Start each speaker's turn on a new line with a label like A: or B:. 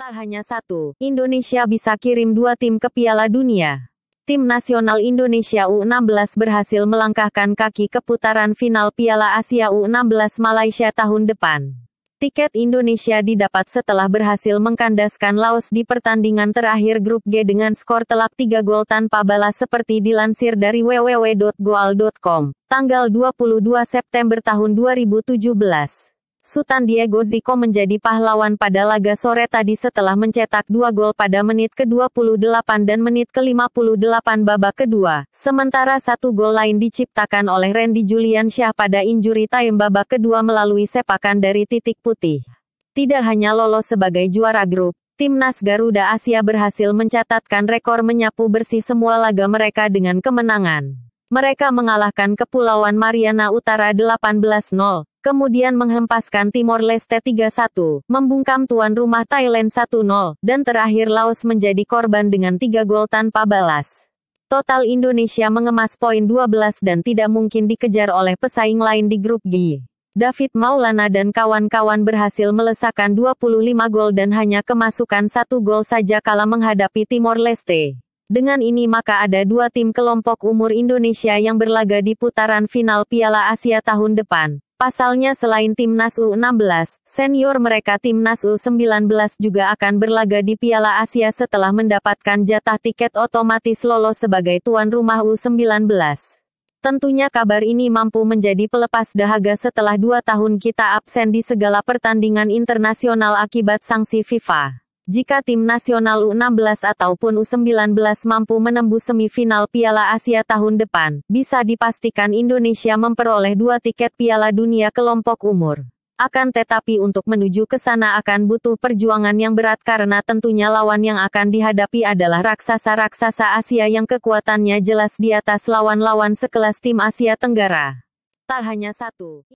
A: Tak hanya satu, Indonesia bisa kirim dua tim ke Piala Dunia. Tim nasional Indonesia U16 berhasil melangkahkan kaki ke putaran final Piala Asia U16 Malaysia tahun depan. Tiket Indonesia didapat setelah berhasil mengkandaskan Laos di pertandingan terakhir grup G dengan skor telak 3 gol tanpa balas seperti dilansir dari www.goal.com, tanggal 22 September tahun 2017. Sutan Diego Zico menjadi pahlawan pada laga sore tadi setelah mencetak dua gol pada menit ke-28 dan menit ke-58 babak kedua, sementara satu gol lain diciptakan oleh Randy Julian Syah pada injury time babak kedua melalui sepakan dari titik putih. Tidak hanya lolos sebagai juara grup, Timnas Garuda Asia berhasil mencatatkan rekor menyapu bersih semua laga mereka dengan kemenangan. Mereka mengalahkan Kepulauan Mariana Utara 18-0, kemudian menghempaskan Timor Leste 3-1, membungkam tuan rumah Thailand 1-0, dan terakhir Laos menjadi korban dengan 3 gol tanpa balas. Total Indonesia mengemas poin 12 dan tidak mungkin dikejar oleh pesaing lain di grup G. David Maulana dan kawan-kawan berhasil melesakan 25 gol dan hanya kemasukan satu gol saja kala menghadapi Timor Leste. Dengan ini maka ada dua tim kelompok umur Indonesia yang berlaga di putaran final Piala Asia tahun depan. Pasalnya selain timnas U16, senior mereka timnas U19 juga akan berlaga di Piala Asia setelah mendapatkan jatah tiket otomatis lolos sebagai tuan rumah U19. Tentunya kabar ini mampu menjadi pelepas dahaga setelah dua tahun kita absen di segala pertandingan internasional akibat sanksi FIFA. Jika tim nasional U16 ataupun U19 mampu menembus semifinal Piala Asia tahun depan, bisa dipastikan Indonesia memperoleh dua tiket Piala Dunia kelompok umur. Akan tetapi untuk menuju ke sana akan butuh perjuangan yang berat karena tentunya lawan yang akan dihadapi adalah raksasa-raksasa Asia yang kekuatannya jelas di atas lawan-lawan sekelas tim Asia Tenggara. Tak hanya satu.